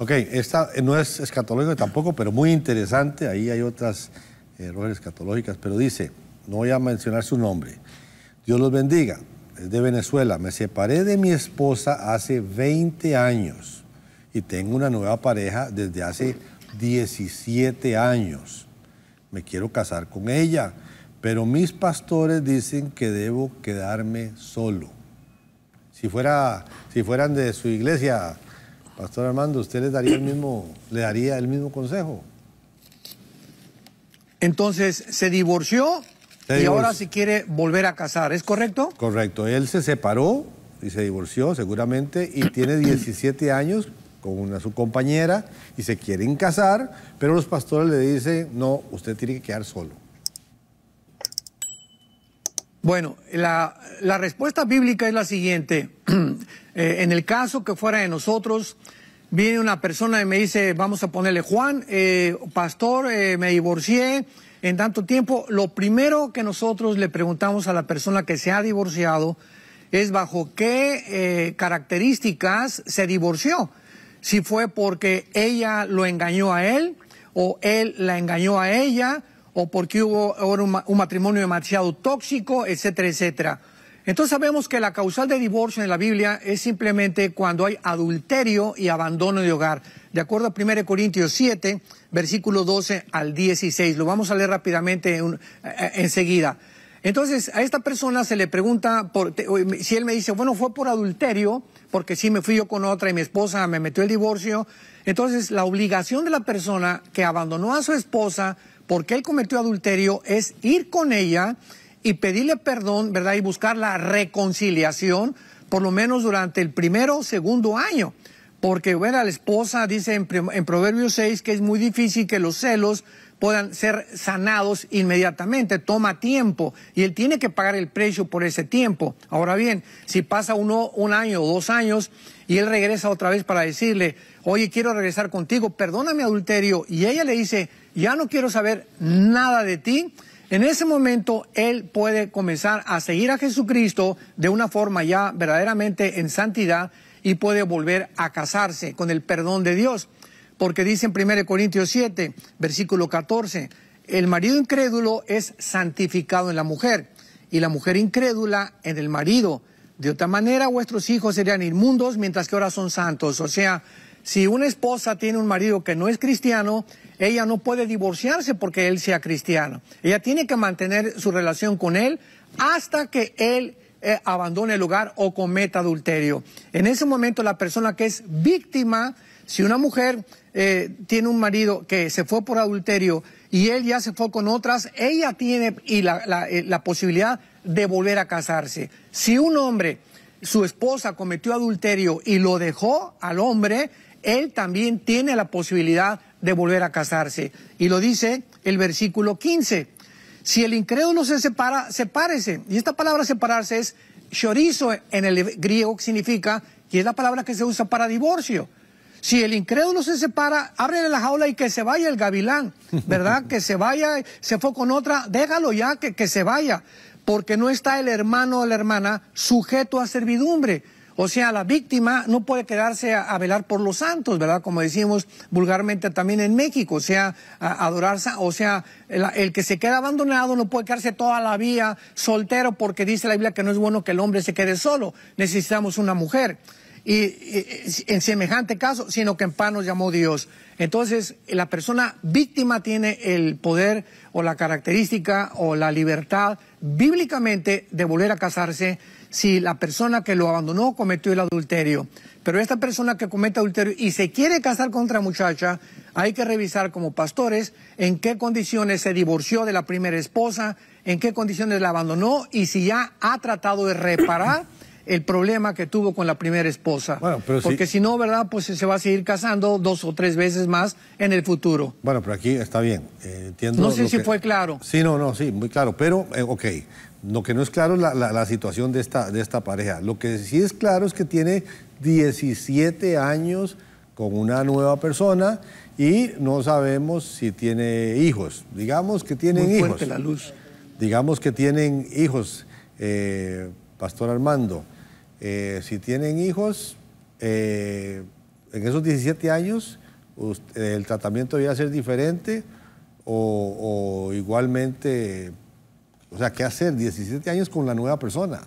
Ok, esta no es escatológica tampoco, pero muy interesante. Ahí hay otras errores escatológicas, pero dice, no voy a mencionar su nombre. Dios los bendiga. Es de Venezuela. Me separé de mi esposa hace 20 años y tengo una nueva pareja desde hace 17 años. Me quiero casar con ella, pero mis pastores dicen que debo quedarme solo. Si, fuera, si fueran de su iglesia, Pastor Armando, ¿usted daría el mismo, le daría el mismo consejo? Entonces, se divorció y ahora se quiere volver a casar, ¿es correcto? Correcto, él se separó y se divorció seguramente y tiene 17 años con una, su compañera y se quieren casar, pero los pastores le dicen, no, usted tiene que quedar solo. Bueno, la, respuesta bíblica es la siguiente. Eh, en el caso que fuera de nosotros, viene una persona y me dice, vamos a ponerle Juan, eh, pastor, eh, me divorcié en tanto tiempo. Lo primero que nosotros le preguntamos a la persona que se ha divorciado es bajo qué características se divorció. Si fue porque ella lo engañó a él o él la engañó a ella o porque hubo un, un matrimonio demasiado tóxico, etcétera, etcétera. Entonces sabemos que la causal de divorcio en la Biblia es simplemente cuando hay adulterio y abandono de hogar. De acuerdo a 1 Corintios 7, versículo 12 al 16. Lo vamos a leer rápidamente eh, eh, enseguida. Entonces, a esta persona se le pregunta, si él me dice, bueno, fue por adulterio, porque sí me fui yo con otra y mi esposa me metió el divorcio. Entonces, la obligación de la persona que abandonó a su esposa porque él cometió adulterio es ir con ella y pedirle perdón, ¿verdad? Y buscar la reconciliación, por lo menos durante el primero o segundo año. Porque, bueno, la esposa dice en, Proverbios 6 que es muy difícil que los celos puedan ser sanados inmediatamente. Toma tiempo y él tiene que pagar el precio por ese tiempo. Ahora bien, si pasa uno un año o dos años y él regresa otra vez para decirle, oye, quiero regresar contigo, perdóname adulterio, y ella le dice, ya no quiero saber nada de ti, en ese momento él puede comenzar a seguir a Jesucristo de una forma ya verdaderamente en santidad y puede volver a casarse con el perdón de Dios. Porque dice en 1 Corintios 7, versículo 14, el marido incrédulo es santificado en la mujer y la mujer incrédula en el marido. De otra manera, vuestros hijos serían inmundos mientras que ahora son santos. O sea, si una esposa tiene un marido que no es cristiano, ella no puede divorciarse porque él sea cristiano. Ella tiene que mantener su relación con él hasta que él eh, abandone el lugar o cometa adulterio. En ese momento la persona que es víctima, si una mujer eh, tiene un marido que se fue por adulterio y él ya se fue con otras, ella tiene y la eh, posibilidad de volver a casarse. Si un hombre, su esposa cometió adulterio y lo dejó al hombre, él también tiene la posibilidad de volver a casarse. Y lo dice el versículo 15. Si el incrédulo se separa, sepárese. Y esta palabra separarse es chorizo en el griego, que significa, y es la palabra que se usa para divorcio. Si el incrédulo se separa, ábrele la jaula y que se vaya el gavilán, ¿verdad? que se vaya, se fue con otra, déjalo ya, que se vaya, porque no está el hermano o la hermana sujeto a servidumbre o sea, la víctima no puede quedarse a, velar por los santos, ¿verdad? Como decimos vulgarmente también en México, o sea, adorarse, o sea, el, que se queda abandonado no puede quedarse toda la vida soltero porque dice la Biblia que no es bueno que el hombre se quede solo, necesitamos una mujer. Y, y en semejante caso, sino que en pan nos llamó Dios. Entonces, la persona víctima tiene el poder o la característica o la libertad bíblicamente de volver a casarse si la persona que lo abandonó cometió el adulterio. Pero esta persona que comete adulterio y se quiere casar con otra muchacha, hay que revisar como pastores en qué condiciones se divorció de la primera esposa, en qué condiciones la abandonó y si ya ha tratado de reparar el problema que tuvo con la primera esposa. Porque si... no, ¿verdad? Pues se va a seguir casando dos o tres veces más en el futuro. Bueno, pero aquí está bien. Eh, entiendo no sé si fue claro. Sí, no, no, sí, muy claro. Pero, eh, ok. Lo que no es claro es la, situación de esta, de esta pareja. Lo que sí es claro es que tiene 17 años con una nueva persona y no sabemos si tiene hijos. Digamos que tienen hijos. la luz. Digamos que tienen hijos, eh, Pastor Armando. Eh, si tienen hijos, eh, en esos 17 años el tratamiento debería ser diferente o igualmente o sea, ¿qué hacer 17 años con la nueva persona?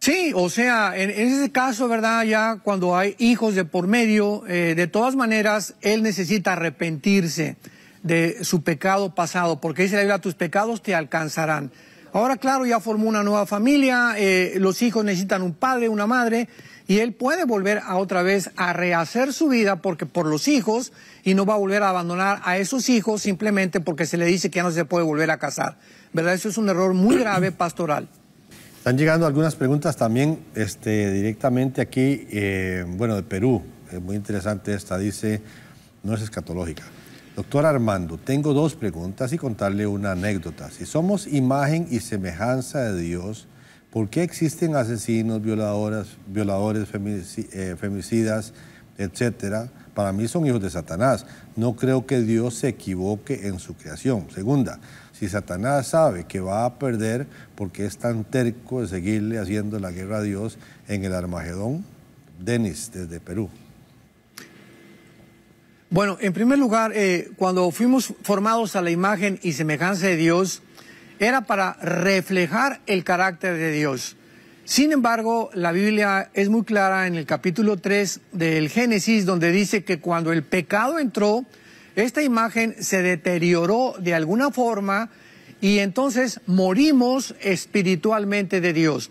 Sí, o sea, en, ese caso, ¿verdad? Ya cuando hay hijos de por medio, eh, de todas maneras, él necesita arrepentirse de su pecado pasado, porque dice la Biblia, tus pecados te alcanzarán. Ahora, claro, ya formó una nueva familia, eh, los hijos necesitan un padre, una madre, y él puede volver a otra vez a rehacer su vida porque por los hijos y no va a volver a abandonar a esos hijos simplemente porque se le dice que ya no se puede volver a casar. ¿Verdad? Eso es un error muy grave pastoral. Están llegando algunas preguntas también este, directamente aquí, eh, bueno, de Perú. Es muy interesante esta, dice, no es escatológica. Doctor Armando, tengo dos preguntas y contarle una anécdota. Si somos imagen y semejanza de Dios, ¿Por qué existen asesinos, violadoras, violadores, eh, femicidas, etcétera? Para mí son hijos de Satanás. No creo que Dios se equivoque en su creación. Segunda, si Satanás sabe que va a perder porque es tan terco de seguirle haciendo la guerra a Dios en el Armagedón, Denis, desde Perú. Bueno, en primer lugar, eh, cuando fuimos formados a la imagen y semejanza de Dios, era para reflejar el carácter de Dios. Sin embargo, la Biblia es muy clara en el capítulo 3 del Génesis, donde dice que cuando el pecado entró, esta imagen se deterioró de alguna forma y entonces morimos espiritualmente de Dios,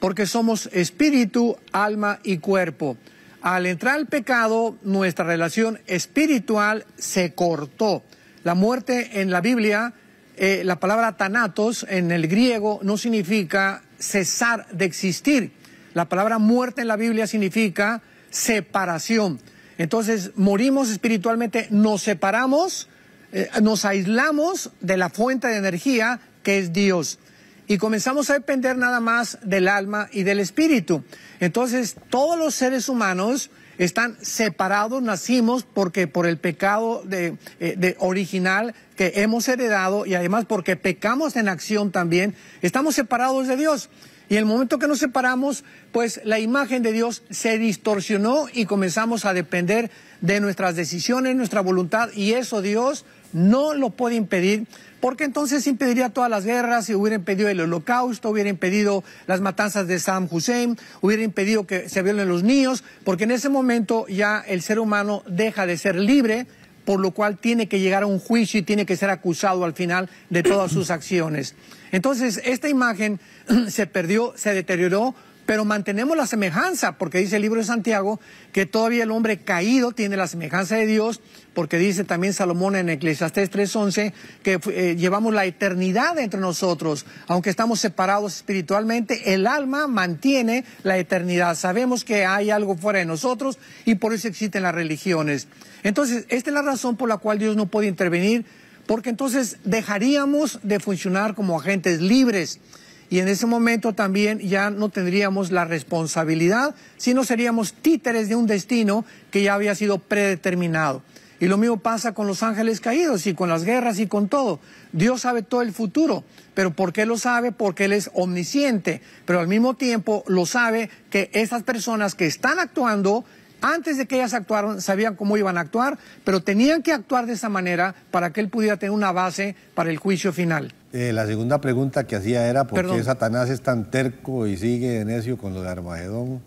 porque somos espíritu, alma y cuerpo. Al entrar el pecado, nuestra relación espiritual se cortó. La muerte en la Biblia eh, la palabra tanatos en el griego no significa cesar de existir. La palabra muerte en la Biblia significa separación. Entonces, morimos espiritualmente, nos separamos, eh, nos aislamos de la fuente de energía que es Dios. Y comenzamos a depender nada más del alma y del espíritu. Entonces, todos los seres humanos están separados, nacimos porque por el pecado eh, de, original que hemos heredado y además porque pecamos en acción también, estamos separados de Dios. Y el momento que nos separamos, pues la imagen de Dios se distorsionó y comenzamos a depender de nuestras decisiones, nuestra voluntad, y eso Dios no lo puede impedir, porque entonces impediría todas las guerras, hubiera impedido el holocausto, hubiera impedido las matanzas de Saddam Hussein, hubiera impedido que se violen los niños, porque en ese momento ya el ser humano deja de ser libre, por lo cual tiene que llegar a un juicio y tiene que ser acusado al final de todas sus acciones. Entonces, esta imagen se perdió, se deterioró, pero mantenemos la semejanza, porque dice el libro de Santiago que todavía el hombre caído tiene la semejanza de Dios, porque dice también Salomón en Eclesiastés 3:11 que eh, llevamos la eternidad entre nosotros, aunque estamos separados espiritualmente, el alma mantiene la eternidad. Sabemos que hay algo fuera de nosotros y por eso existen las religiones. Entonces, esta es la razón por la cual Dios no puede intervenir, porque entonces dejaríamos de funcionar como agentes libres y en ese momento también ya no tendríamos la responsabilidad, sino seríamos títeres de un destino que ya había sido predeterminado. Y lo mismo pasa con los ángeles caídos y con las guerras y con todo. Dios sabe todo el futuro, pero ¿por qué lo sabe? Porque Él es omnisciente, pero al mismo tiempo lo sabe que esas personas que están actuando, antes de que ellas actuaron, sabían cómo iban a actuar, pero tenían que actuar de esa manera para que Él pudiera tener una base para el juicio final. Eh, la segunda pregunta que hacía era por qué Satanás es tan terco y sigue necio con lo de Armagedón.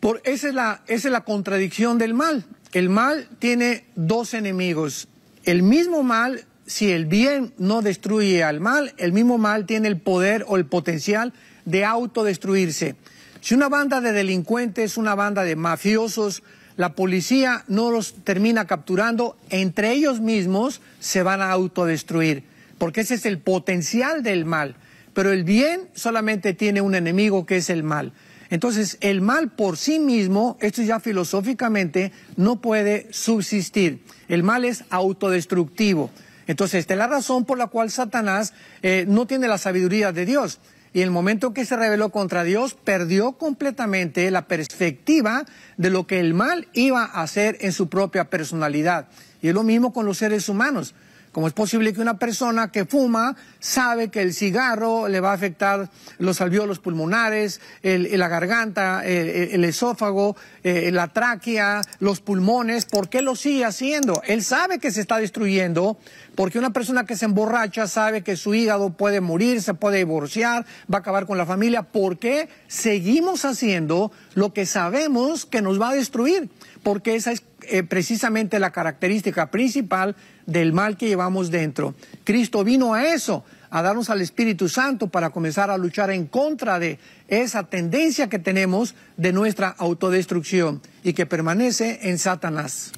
Por, es la, esa es la contradicción del mal. El mal tiene dos enemigos. El mismo mal, si el bien no destruye al mal, el mismo mal tiene el poder o el potencial de autodestruirse. Si una banda de delincuentes, una banda de mafiosos, la policía no los termina capturando, entre ellos mismos se van a autodestruir, porque ese es el potencial del mal. Pero el bien solamente tiene un enemigo que es el mal. Entonces, el mal por sí mismo, esto ya filosóficamente, no puede subsistir. El mal es autodestructivo. Entonces, esta es la razón por la cual Satanás eh, no tiene la sabiduría de Dios. Y en el momento que se rebeló contra Dios, perdió completamente la perspectiva de lo que el mal iba a hacer en su propia personalidad. Y es lo mismo con los seres humanos. ¿Cómo es posible que una persona que fuma sabe que el cigarro le va a afectar los alveolos pulmonares, el, la garganta, el, esófago, eh, la tráquea, los pulmones? ¿Por qué lo sigue haciendo? Él sabe que se está destruyendo, porque una persona que se emborracha sabe que su hígado puede morir, se puede divorciar, va a acabar con la familia. ¿Por qué seguimos haciendo lo que sabemos que nos va a destruir? Porque esa es eh, precisamente la característica principal del mal que llevamos dentro. Cristo vino a eso, a darnos al Espíritu Santo para comenzar a luchar en contra de esa tendencia que tenemos de nuestra autodestrucción y que permanece en Satanás.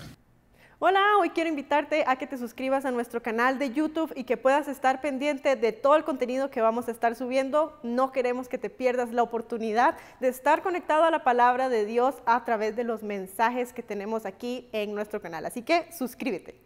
Hola, hoy quiero invitarte a que te suscribas a nuestro canal de YouTube y que puedas estar pendiente de todo el contenido que vamos a estar subiendo. No queremos que te pierdas la oportunidad de estar conectado a la palabra de Dios a través de los mensajes que tenemos aquí en nuestro canal. Así que suscríbete.